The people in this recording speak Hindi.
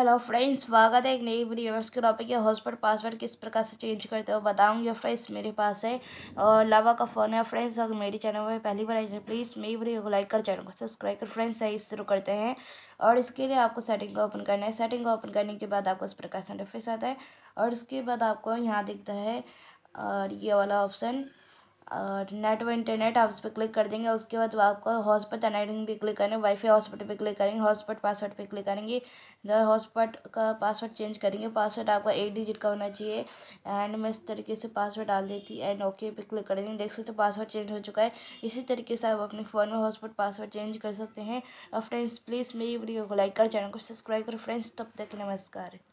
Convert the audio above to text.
हेलो फ्रेंड्स स्वागत है एक नई वीडियो में इसके टॉपिक के हॉटस्पॉट पासवर्ड किस प्रकार से चेंज करते हो बताऊंगी फ्रेंड्स मेरे पास है और लावा का फ़ोन है फ्रेंड्स अगर मेरे चैनल पर पहली बार आई प्लीज़ मेरी वीडियो को लाइक कर चैनल को सब्सक्राइब कर फ्रेंड्स सही शुरू करते हैं और इसके लिए आपको सेटिंग को ओपन करना है सेटिंग को ओपन करने के बाद आपको इस प्रकार से इंटरफेस आता है और इसके बाद आपको यहाँ दिखता है और ये वाला ऑप्शन और नेट व इंटरनेट आप उस पर क्लिक कर देंगे उसके बाद आपका हॉटस्पॉट अनाइडिंग भी क्लिक करेंगे वाईफाई हॉस्पिटल पे क्लिक करेंगे हॉटस्पॉट पासवर्ड पे क्लिक करेंगे हॉटस्पॉट का पासवर्ड चेंज करेंगे पासवर्ड आपका एट डिजिट का होना चाहिए एंड मैं इस तरीके से पासवर्ड डाल देती एंड ओके पे क्लिक करेंगे देख सकते हो पासवर्ड चेंज हो चुका है इसी तरीके से आप अपने फ़ोन में हॉटस्पॉट पासवर्ड चेंज कर सकते हैं और फ्रेंड्स प्लीज़ मेरी वीडियो को लाइक कर चैनल को सब्सक्राइब करो फ्रेंड्स तब तक नमस्कार